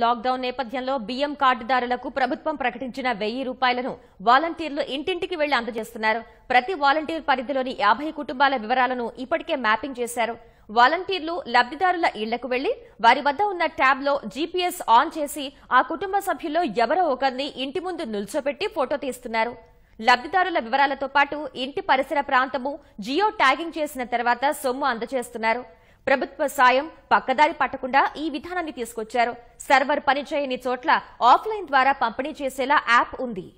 lockdown నేపథ్యంలో బియ్యం కార్డుదారులకు ప్రభుత్వం ప్రకటించిన వెయ్యి రూపాయలను వాలంటీర్లు ఇంటింటికి వెళ్లి అందజేస్తున్నారు ప్రతి వాలంటీర్ పరిధిలోని యాభై కుటుంబాల వివరాలను ఇప్పటికే మ్యాపింగ్ చేశారు వాలంటీర్లు లబ్దిదారుల ఇళ్లకు వెళ్లి వారి వద్ద ఉన్న ట్యాబ్లో జీపీఎస్ ఆన్ చేసి ఆ కుటుంబ సభ్యుల్లో ఎవరో ఒకరిని ఇంటి ముందు నిల్చోపెట్టి ఫోటో తీస్తున్నారు లబ్దిదారుల వివరాలతో పాటు ఇంటి పరిసర ప్రాంతము జియో ట్యాగింగ్ చేసిన తర్వాత సొమ్ము అందజేస్తున్నారు ప్రభుత్వ సాయం పక్కదారి పట్టకుండా ఈ విధానాన్ని తీసుకొచ్చారు సర్వర్ పనిచేయని చోట్ల ఆఫ్లైన్ ద్వారా పంపిణీ చేసేలా యాప్ ఉంది